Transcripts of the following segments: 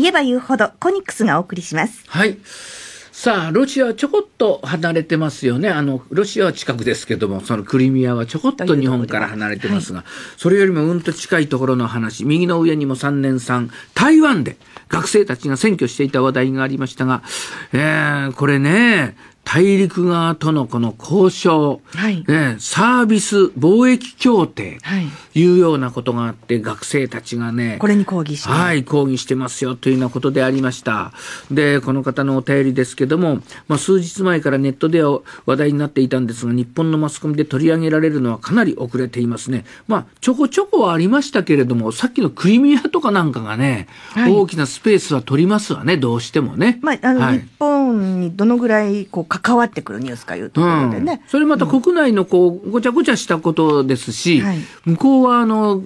言えば言うほどコニックスがお送りします。はい。さあロシアはちょこっと離れてますよねあのロシアは近くですけどもそのクリミアはちょこっと日本から離れてますが、はい、それよりもうんと近いところの話右の上にも3年3台湾で学生たちが選挙していた話題がありましたが、えー、これね大陸側とのこの交渉、はい、ね、サービス貿易協定はいうようなことがあって、学生たちがね、これに抗議して、はい、抗議してますよというようなことでありました。で、この方のお便りですけども、まあ、数日前からネットでは話題になっていたんですが、日本のマスコミで取り上げられるのはかなり遅れていますね。まあ、ちょこちょこはありましたけれども、さっきのクリミアとかなんかがね、はい、大きなスペースは取りますわね、どうしてもね。まあ、あの、はい、日本にどのぐらいこう関わってくるニュースかいうところでね。うん、それまた国内のこう、ごちゃごちゃしたことですし、はい、向こうはあの、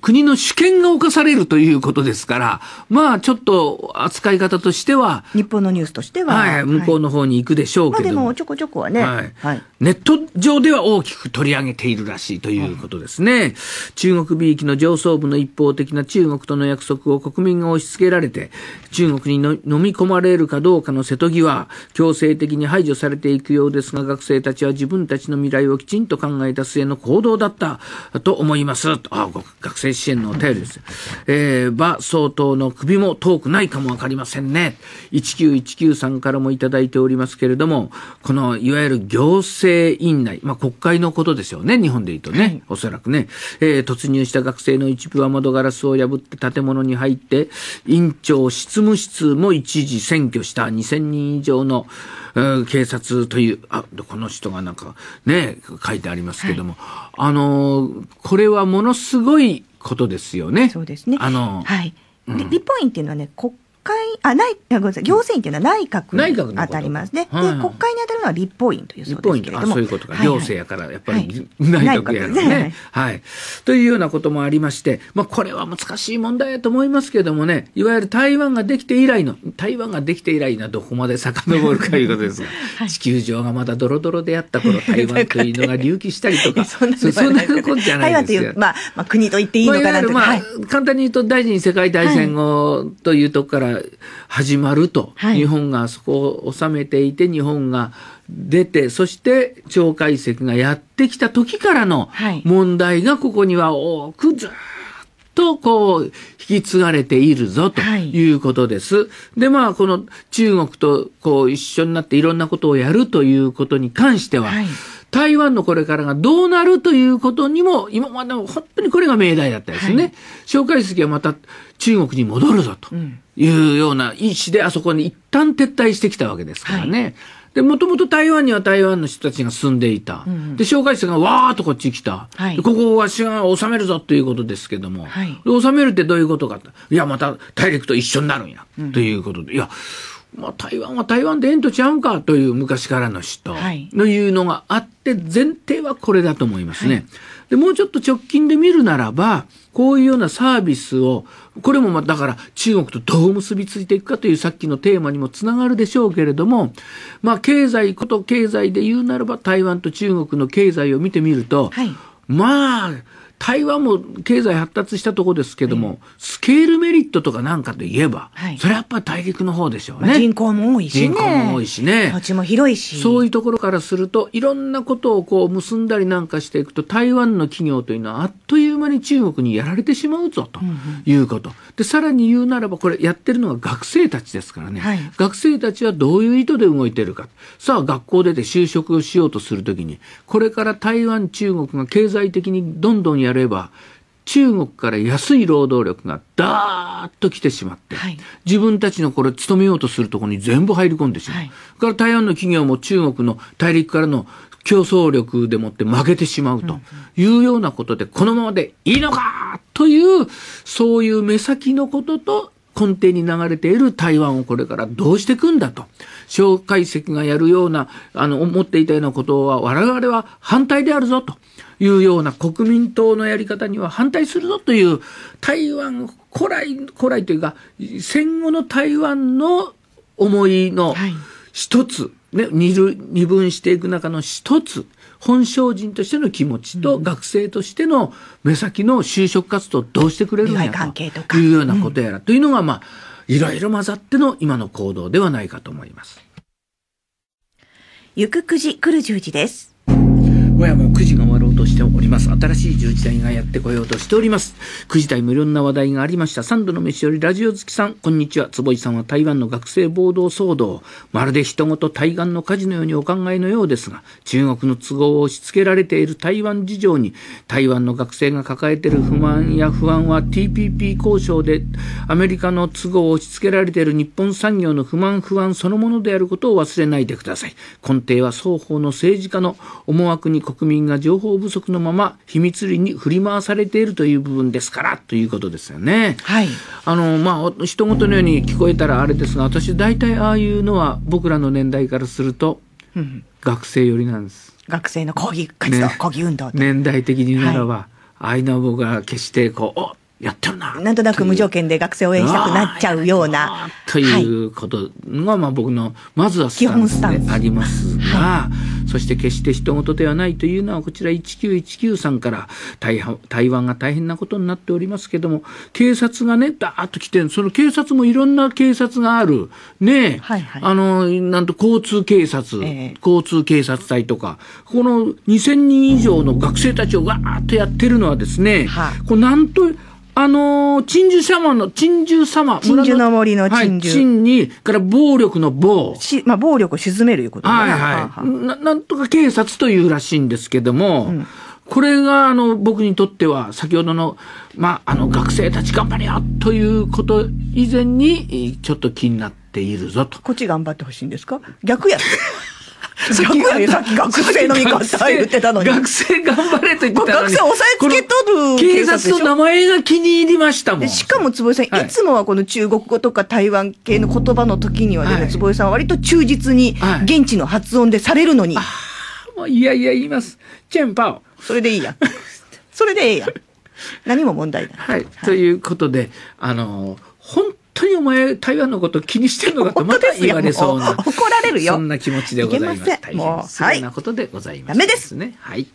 国の主権が侵されるということですから、まあちょっと扱い方としては、日本のニュースとしては、はい、向こうの方に行くでしょうけど、はまあ、でもちょこちょこはね、はい、ネット上では大きく取り上げているらしいということですね。中国びいきの上層部の一方的な中国との約束を国民が押し付けられて、中国にの飲み込まれるかどうかの瀬戸際、強制的に排除されていくようですが、学生たちは自分たちの未来をきちんと考えた末の行動だったと思います。あ学生支援のお便りです。えー、馬総統の首も遠くないかもわかりませんね。1919さんからもいただいておりますけれども、このいわゆる行政院内、まあ、国会のことですよね、日本で言うとね、おそらくね、えー、突入した学生の一部は窓ガラスを破って建物に入って、院長執務室も一時占拠した2000人以上の警察という、あ、この人がなんかね、書いてありますけども、はい、あの、これはものすごいことですよね。そうですね。あの、はい。うん、ポインっていうのはね、国会、あ、ない、ごめんなさい、行政院っていうのは内閣に当たりますね。で、国会に当のは立法院というそうですけれどもそういうことか、はいはい、行政やからやっぱり内閣やかね、はいはい、というようなこともありまして、まあ、これは難しい問題やと思いますけどもねいわゆる台湾ができて以来の台湾ができて以来などこまで遡るかということですが、はい、地球上がまだドロドロであった頃台湾というのが隆起したりとか そんなことじゃないですよ。まあまあ、国と言っていいのかなとか、まあはい、簡単に言うと第二次世界大戦後というところから始まると、日本がそこを収めていて日本が出て、そして蒋介石がやってきた時からの問題がここには多くずっとこう引き継がれているぞということです。はい、で、まあこの中国とこう一緒になっていろんなことをやるということに関しては、はい台湾のこれからがどうなるということにも、今までも本当にこれが命題だったですね。はい、蒋介石はまた中国に戻るぞというような意思で、あそこに一旦撤退してきたわけですからね。はいで、もともと台湾には台湾の人たちが住んでいた。うん、で、紹介者がわーっとこっち来た。はい、ここは私が治めるぞということですけども、はい、治めるってどういうことかいや、また大陸と一緒になるんや、うん、ということで。いや、まあ、台湾は台湾でえんとちゃうんかという昔からの人というのがあって、前提はこれだと思いますね。はいで、もうちょっと直近で見るならば、こういうようなサービスを、これもま、だから中国とどう結びついていくかというさっきのテーマにもつながるでしょうけれども、まあ、経済、こと経済で言うならば、台湾と中国の経済を見てみると、はい、まあ、台湾も経済発達したところですけども、スケールメリットとかなんかといえば、それはやっぱり大陸の方でしょうね。人口も多いしね。人口も多いしね。土地も広いし。そういうところからすると、いろんなことをこう結んだりなんかしていくと、台湾の企業というのはあっという間に中国にやられてしまうぞということ。で、さらに言うならば、これやってるのは学生たちですからね。はい、学生たちはどういう意図で動いてるか。さあ、学校出て就職をしようとするときに、これから台湾、中国が経済的にどんどんやれば中国から安い労働力がだーっと来てしまって、はい、自分たちのこれ勤めようとするところに全部入り込んでしまう、はい、から台湾の企業も中国の大陸からの競争力でもって負けてしまうというようなことで、このままでいいのかという、そういう目先のことと根底に流れている台湾をこれからどうしていくんだと。蒋介石がやるような、あの、思っていたようなことは我々は反対であるぞと。いうような国民党のやり方には反対するぞという台湾古来古来というか戦後の台湾の思いの一つ、はい、ね、二分していく中の一つ本省人としての気持ちと学生としての目先の就職活動どうしてくれるのかというようなことやらというのがまあいろいろ混ざっての今の行動ではないかと思います。ゆくくじくる十時です。もやも9時が終わとしております。新しい十字台がやってこようとしております。9時台無料な話題がありました。三度の飯よりラジオ好きさん、こんにちは。坪井さんは台湾の学生暴動騒動、まるで人ごと対岸の火事のようにお考えのようですが、中国の都合を押し付けられている台湾事情に、台湾の学生が抱えている不満や不安は TPP 交渉でアメリカの都合を押し付けられている日本産業の不満不安そのものであることを忘れないでください。根底は双方の政治家の思惑に国民が情報不足のまま秘密裏に振り回されているという部分ですからということですよね。はい、あのまあ人事のように聞こえたらあれですが私大体ああいうのは僕らの年代からすると学生寄りなんです。学生の抗議活動、ね、抗議運動年代的にならば、はい、ああい僕は決してこうおやってるな。なんとなく無条件で学生応援したくなっちゃうような。ということが、まあ僕の、まずはスタンスでありますが、はいそして決して人事ではないというのはこちら1919さんから台湾が大変なことになっておりますけども警察がねだーっと来てその警察もいろんな警察があるねえ、はいはい、あのなんと交通警察、えー、交通警察隊とかこの2000人以上の学生たちをわーっとやってるのはですね、はい、こうなんとあのー、珍珠様の、珍珠様。珍珠の森の珍珠。はい、に、から暴力の暴。し、まあ、暴力を沈めるいうことね。はいはい。ははななんとか警察というらしいんですけども、うんこれがあの僕にとっては先ほどの,、まあ、あの学生たち頑張れよということ以前にちょっと気になっているぞと。こっち頑張ってほしいんですか逆や さっき学生の味方言ってたのに。学生頑張れと言ってたのに。学生押さえつけとる警察の名前が気に入りましたもん。しかも坪井さん、い、つもはこの中国語とか台湾系の言葉の時にはでも坪井さんは割と忠実に現地の発音でされるのに。はい、もういやいや言います。チェンパオ。それでいいや。それでええや。何も問題ない。はい。ということで、あの、本当にお前台湾のこと気にしてるのかとまた言われそうな怒られるよそんな気持ちでございますいませんもう大なことでございます、ね、はい、ダメですねはい